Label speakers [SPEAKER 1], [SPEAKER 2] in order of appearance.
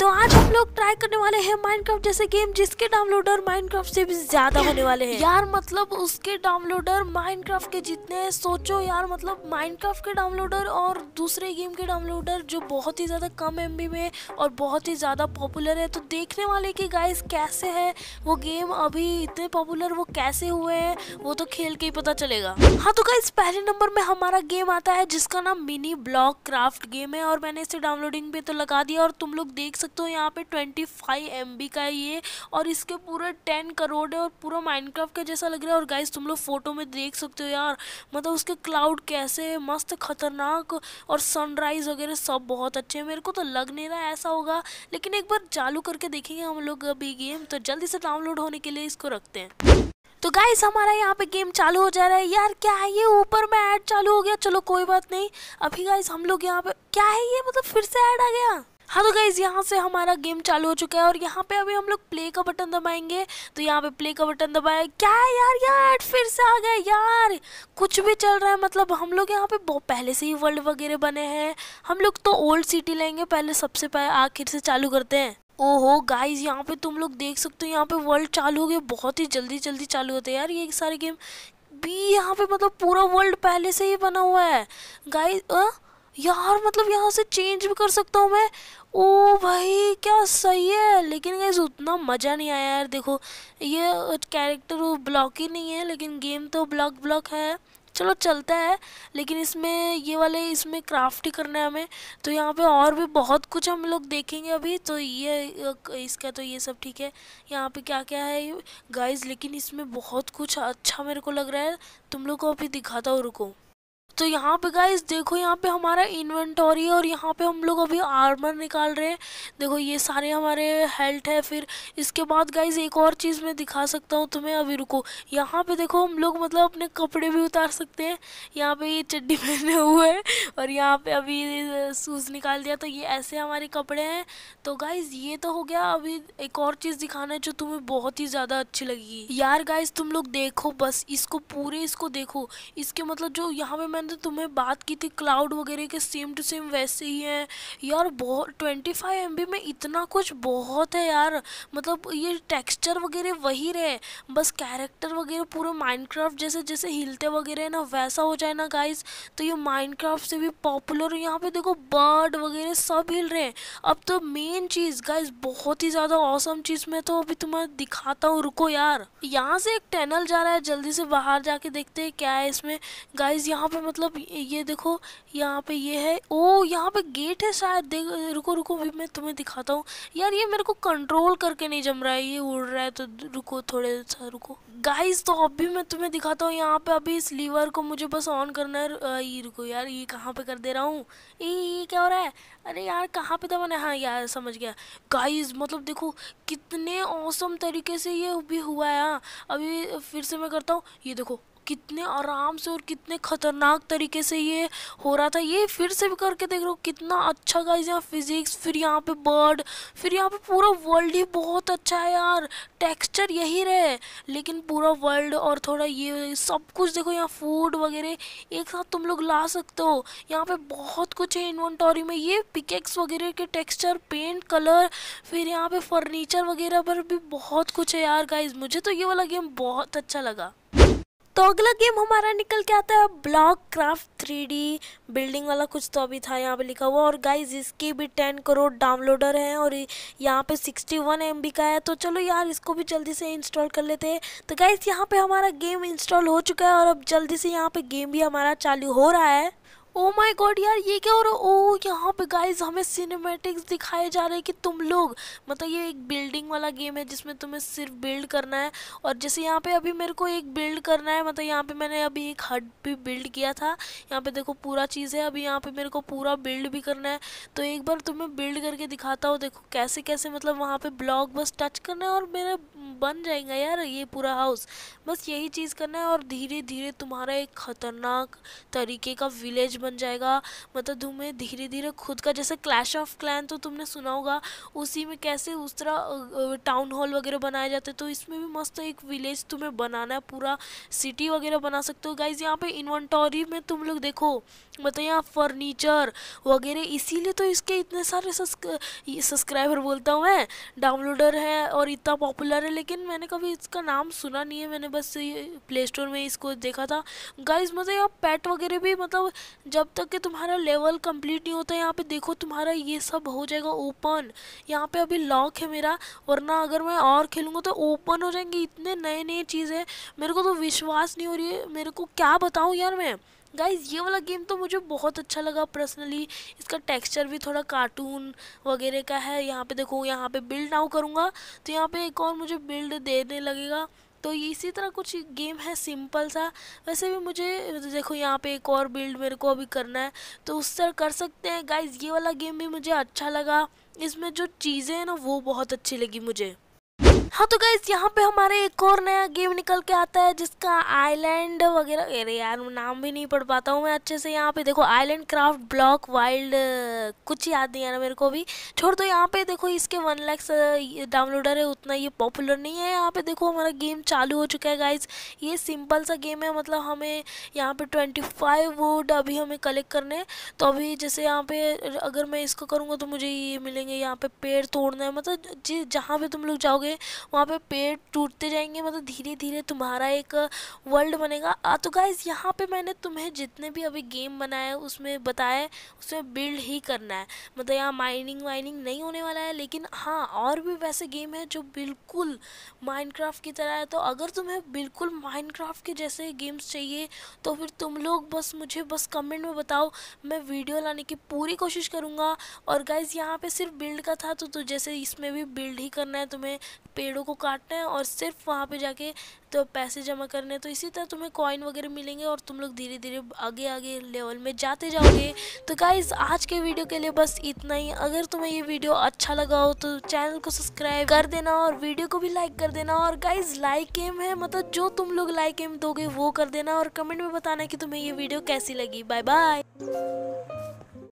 [SPEAKER 1] तो आज लोग ट्राई करने वाले हैं माइनक्राफ्ट जैसे गेम जिसके डाउनलोडर माइनक्राफ्ट से भी ज्यादा होने वाले हैं यार मतलब उसके डाउनलोडर माइनक्राफ्ट के जितने हैं सोचो यार मतलब माइनक्राफ्ट के डाउनलोडर और दूसरे गेम के डाउनलोडर जो बहुत ही ज्यादा कम एम में और बहुत ही ज्यादा पॉपुलर है तो देखने वाले की गाइस कैसे है वो गेम अभी इतने पॉपुलर वो कैसे हुए हैं वो तो खेल के ही पता चलेगा हाँ तो गाइस पहले नंबर में हमारा गेम आता है जिसका नाम मिनी ब्लॉक क्राफ्ट गेम है और मैंने इसे डाउनलोडिंग पे तो लगा दिया और तुम लोग देख सकते हो यहाँ पे ट्वेंटी फाइव एम बी का है ये और इसके पूरे टेन करोड़ है और पूरा माइनक्राफ्ट का जैसा लग रहा है और गाइज तुम लोग फोटो में देख सकते हो यार मतलब उसके क्लाउड कैसे है मस्त खतरनाक और सनराइज़ वगैरह सब बहुत अच्छे हैं मेरे को तो लग नहीं रहा ऐसा होगा लेकिन एक बार चालू करके देखेंगे हम लोग अभी गेम तो जल्दी से डाउनलोड होने के लिए इसको रखते हैं तो गाइस हमारा यहाँ पे गेम चालू हो जा रहा है यार क्या है ये ऊपर में ऐड चालू हो गया चलो कोई बात नहीं अभी गाइस हम लोग यहाँ पे क्या है ये मतलब फिर से ऐड आ गया हाँ तो गाइज़ यहाँ से हमारा गेम चालू हो चुका है और यहाँ पे अभी हम लोग प्ले का बटन दबाएंगे तो यहाँ पे प्ले का बटन दबाया क्या है यार यार फिर से आ गए यार कुछ भी चल रहा है मतलब हम लोग यहाँ पे बहुत पहले से ही वर्ल्ड वगैरह बने हैं हम लोग तो ओल्ड सिटी लेंगे पहले सबसे पहले आखिर से चालू करते हैं ओहो गाइज यहाँ पे तुम लोग देख सकते हो यहाँ पे वर्ल्ड चालू हो गया बहुत ही जल्दी जल्दी चालू होते हैं यार ये सारे गेम भी यहाँ पे मतलब पूरा वर्ल्ड पहले से ही बना हुआ है गाइज यार मतलब यहाँ से चेंज भी कर सकता हूँ मैं ओ भाई क्या सही है लेकिन गैस उतना मज़ा नहीं आया यार देखो ये कैरेक्टर वो ब्लॉक ही नहीं है लेकिन गेम तो ब्लॉक ब्लॉक है चलो चलता है लेकिन इसमें ये वाले इसमें क्राफ्ट ही करना है हमें तो यहाँ पे और भी बहुत कुछ हम लोग देखेंगे अभी तो ये इसका तो ये सब ठीक है यहाँ पे क्या क्या है गाइस लेकिन इसमें बहुत कुछ अच्छा मेरे को लग रहा है तुम लोग को अभी दिखाता हूँ रुको तो यहाँ पे गाइस देखो यहाँ पे हमारा इन्वेंटोरी है और यहाँ पे हम लोग अभी आर्मर निकाल रहे हैं देखो ये सारे हमारे हेल्थ है फिर इसके बाद गाइस एक और चीज़ मैं दिखा सकता हूँ तुम्हें अभी रुको यहाँ पे देखो हम लोग मतलब अपने कपड़े भी उतार सकते हैं यहाँ पे ये चड्डी पहने हुए हैं और यहाँ पे अभी शूज़ निकाल दिया तो ये ऐसे हमारे कपड़े हैं तो गाइज़ ये तो हो गया अभी एक और चीज़ दिखाना है जो तुम्हें बहुत ही ज़्यादा अच्छी लगेगी यार गाइज़ तुम लोग देखो बस इसको पूरे इसको देखो इसके मतलब जो यहाँ पे मैंने तो तुम्हें बात की थी क्लाउड वगैरह के सेम टू सेम वैसे ही हैं यार बहुत ट्वेंटी फाइव एम में इतना कुछ बहुत है यार मतलब ये टेक्सचर वगैरह वही रहे बस कैरेक्टर वगैरह पूरे माइनक्राफ्ट जैसे जैसे हिलते वगैरह है ना वैसा हो जाए ना गाइस तो ये माइनक्राफ्ट से भी पॉपुलर यहाँ पे देखो बर्ड वगैरह सब हिल रहे हैं अब तो मेन चीज़ गाइस बहुत ही ज़्यादा औसम चीज़ में तो अभी तुम्हें दिखाता हूँ रुको यार यहाँ से एक टनल जा रहा है जल्दी से बाहर जाके देखते हैं क्या है इसमें गाइस यहाँ पे मतलब मतलब ये देखो यहाँ पे ये है ओ यहाँ पे गेट है शायद देख रुको रुको भी मैं तुम्हें दिखाता हूँ यार ये मेरे को कंट्रोल करके नहीं जम रहा है ये उड़ रहा है तो रुको थोड़े सा रुको गाइस तो अभी मैं तुम्हें दिखाता हूँ यहाँ पे अभी इस लीवर को मुझे बस ऑन करना है ये रुको यार ये कहाँ पे कर दे रहा हूँ ये ये क्या हो रहा है अरे यार कहाँ पे था मैंने हाँ यार समझ गया गाइस मतलब देखो कितने औसम तरीके से ये भी हुआ है हाँ, अभी फिर से मैं करता हूँ ये देखो कितने आराम से और कितने ख़तरनाक तरीके से ये हो रहा था ये फिर से भी करके देख रहे हो कितना अच्छा गाइज यहाँ फिज़िक्स फिर यहाँ पे बर्ड फिर यहाँ पे पूरा वर्ल्ड ही बहुत अच्छा है यार टेक्सचर यही रहे लेकिन पूरा वर्ल्ड और थोड़ा ये सब कुछ देखो यहाँ फूड वगैरह एक साथ तुम लोग ला सकते हो यहाँ पे बहुत कुछ है इन्वेंटरी में ये पिकेक्स वगैरह के टेक्स्चर पेंट कलर फिर यहाँ पे फर्नीचर वगैरह पर भी बहुत कुछ है यार गाइज मुझे तो ये वाला गेम बहुत अच्छा लगा तो अगला गेम हमारा निकल के आता है ब्लॉक क्राफ्ट थ्री बिल्डिंग वाला कुछ तो अभी था यहाँ पे लिखा हुआ और गाइज इसके भी टेन करोड़ डाउनलोडर हैं और यहाँ पे सिक्सटी वन एम का है तो चलो यार इसको भी जल्दी से इंस्टॉल कर लेते हैं तो गाइज यहाँ पे हमारा गेम इंस्टॉल हो चुका है और अब जल्दी से यहाँ पे गेम भी हमारा चालू हो रहा है ओ माय गॉड यार ये क्या हो रहा है ओ oh, यहाँ पे गाइस हमें सिनेमैटिक्स दिखाए जा रहे हैं कि तुम लोग मतलब ये एक बिल्डिंग वाला गेम है जिसमें तुम्हें सिर्फ बिल्ड करना है और जैसे यहाँ पे अभी मेरे को एक बिल्ड करना है मतलब यहाँ पे मैंने अभी एक हट भी बिल्ड किया था यहाँ पे देखो पूरा चीज़ है अभी यहाँ पर मेरे को पूरा बिल्ड भी करना है तो एक बार तुम्हें बिल्ड करके दिखाता हूँ देखो कैसे कैसे मतलब वहाँ पर ब्लॉक बस टच करना है और मेरे बन जाएगा यार ये पूरा हाउस बस यही चीज़ करना है और धीरे धीरे तुम्हारा एक ख़तरनाक तरीके का विलेज बन जाएगा मतलब तुम्हें धीरे धीरे खुद का जैसे क्लैश ऑफ क्लैन तो तुमने सुना होगा उसी में कैसे उस तरह टाउन हॉल वगैरह बनाए जाते तो इसमें भी मस्त एक विलेज तुम्हें बनाना है पूरा सिटी वगैरह बना सकते हो गाइज यहाँ पे इन्वेंटरी में तुम लोग देखो मतलब यहाँ फर्नीचर वगैरह इसीलिए तो इसके इतने सारे सब्सक्राइबर बोलता हूँ मैं डाउनलोडर है और इतना पॉपुलर है लेकिन लेकिन मैंने कभी इसका नाम सुना नहीं है मैंने बस प्ले स्टोर में इसको देखा था गाइज मतलब यहाँ पैट वगैरह भी मतलब जब तक कि तुम्हारा लेवल कंप्लीट नहीं होता यहाँ पे देखो तुम्हारा ये सब हो जाएगा ओपन यहाँ पे अभी लॉक है मेरा वरना अगर मैं और खेलूँगा तो ओपन हो जाएंगी इतने नए नए चीज़ें मेरे को तो विश्वास नहीं हो रही है मेरे को क्या बताऊँ यार मैं गाइज ये वाला गेम तो मुझे बहुत अच्छा लगा पर्सनली इसका टेक्सचर भी थोड़ा कार्टून वगैरह का है यहाँ पे देखो यहाँ पे बिल्ड नाउ करूँगा तो यहाँ पे एक और मुझे बिल्ड देने लगेगा तो ये इसी तरह कुछ गेम है सिंपल सा वैसे भी मुझे देखो यहाँ पे एक और बिल्ड मेरे को अभी करना है तो उस तरह कर सकते हैं गाइज ये वाला गेम भी मुझे अच्छा लगा इसमें जो चीज़ें हैं ना वो बहुत अच्छी लगी मुझे हाँ तो गाइज यहाँ पे हमारे एक और नया गेम निकल के आता है जिसका आइलैंड वगैरह अरे यार नाम भी नहीं पढ़ पाता हूँ मैं अच्छे से यहाँ पे देखो आइलैंड क्राफ्ट ब्लॉक वाइल्ड कुछ याद नहीं है ना मेरे को भी छोड़ दो तो यहाँ पे देखो इसके वन लैक्स डाउनलोडर है उतना ये पॉपुलर नहीं है यहाँ पे देखो हमारा गेम चालू हो चुका है गाइज ये सिंपल सा गेम है मतलब हमें यहाँ पे ट्वेंटी फाइव वुड अभी हमें कलेक्ट करने तो अभी जैसे यहाँ पे अगर मैं इसको करूँगा तो मुझे ये मिलेंगे यहाँ पे पेड़ तोड़ना है मतलब जहाँ पे तुम लोग जाओगे वहाँ पे पेड़ टूटते जाएंगे मतलब धीरे धीरे तुम्हारा एक वर्ल्ड बनेगा आ तो गाइज यहाँ पे मैंने तुम्हें जितने भी अभी गेम बनाए उसमें बताए उसमें बिल्ड ही करना है मतलब यहाँ माइनिंग वाइनिंग नहीं होने वाला है लेकिन हाँ और भी वैसे गेम है जो बिल्कुल माइनक्राफ्ट की तरह है तो अगर तुम्हें बिल्कुल माइनक्राफ्ट के जैसे गेम्स चाहिए तो फिर तुम लोग बस मुझे बस कमेंट में बताओ मैं वीडियो लाने की पूरी कोशिश करूँगा और गाइज़ यहाँ पे सिर्फ बिल्ड का था तो, तो जैसे इसमें भी बिल्ड ही करना है तुम्हें पेड़ पेड़ों को काटना है और सिर्फ वहाँ पे जाके तो पैसे जमा करने हैं तो इसी तरह तुम्हें कॉइन वगैरह मिलेंगे और तुम लोग धीरे धीरे आगे आगे लेवल में जाते जाओगे तो गाइज आज के वीडियो के लिए बस इतना ही अगर तुम्हें ये वीडियो अच्छा लगा हो तो चैनल को सब्सक्राइब कर देना और वीडियो को भी लाइक कर देना और गाइज लाइक एम है मतलब जो तुम लोग लाइक एम दोगे वो कर देना और कमेंट में बताना कि तुम्हें ये वीडियो कैसी लगी बाय बाय